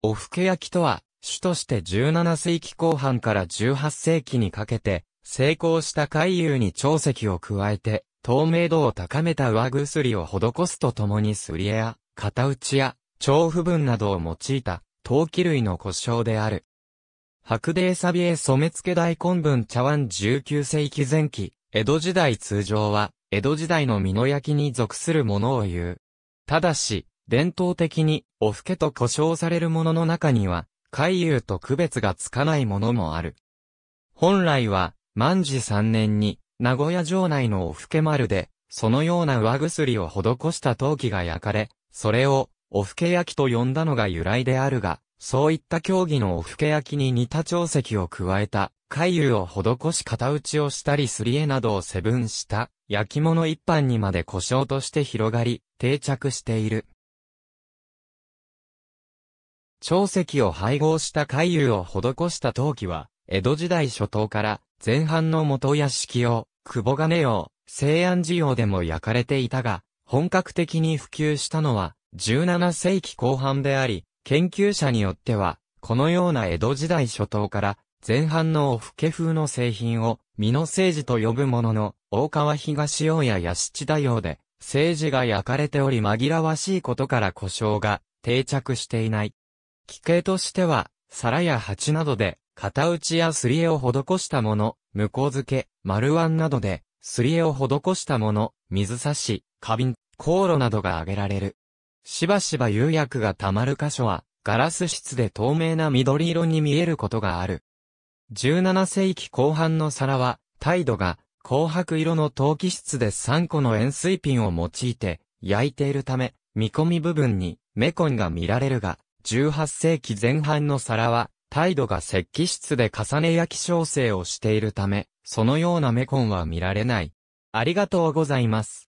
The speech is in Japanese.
おふけ焼きとは、主として17世紀後半から18世紀にかけて、成功した海遊に長石を加えて、透明度を高めた上薬を施すとともにすり絵や、片打ちや、調布分などを用いた、陶器類の故障である。白泥サビエ染付大根分茶碗19世紀前期、江戸時代通常は、江戸時代の美濃焼きに属するものを言う。ただし、伝統的に、おふけと呼称されるものの中には、海遊と区別がつかないものもある。本来は、万治三年に、名古屋城内のおふけ丸で、そのような上薬を施した陶器が焼かれ、それを、おふけ焼きと呼んだのが由来であるが、そういった競技のおふけ焼きに似た長石を加えた、海遊を施し型打ちをしたりすり絵などを背分した、焼き物一般にまで故障として広がり、定着している。長石を配合した回遊を施した陶器は、江戸時代初頭から前半の元屋敷用、久保金用、西安寺用でも焼かれていたが、本格的に普及したのは17世紀後半であり、研究者によっては、このような江戸時代初頭から前半のおふけ風の製品を、美濃政治と呼ぶものの、大川東洋や屋七大洋で、政治が焼かれており紛らわしいことから故障が定着していない。機形としては、皿や鉢などで、型打ちやすり絵を施したもの、向こう付け、丸腕などで、すり絵を施したもの、水差し、花瓶、香炉などが挙げられる。しばしば釉薬が溜まる箇所は、ガラス質で透明な緑色に見えることがある。17世紀後半の皿は、態度が紅白色の陶器質で3個の円錐ピンを用いて焼いているため、見込み部分にメコンが見られるが、18世紀前半の皿は、態度が石器質で重ね焼き調整をしているため、そのようなメコンは見られない。ありがとうございます。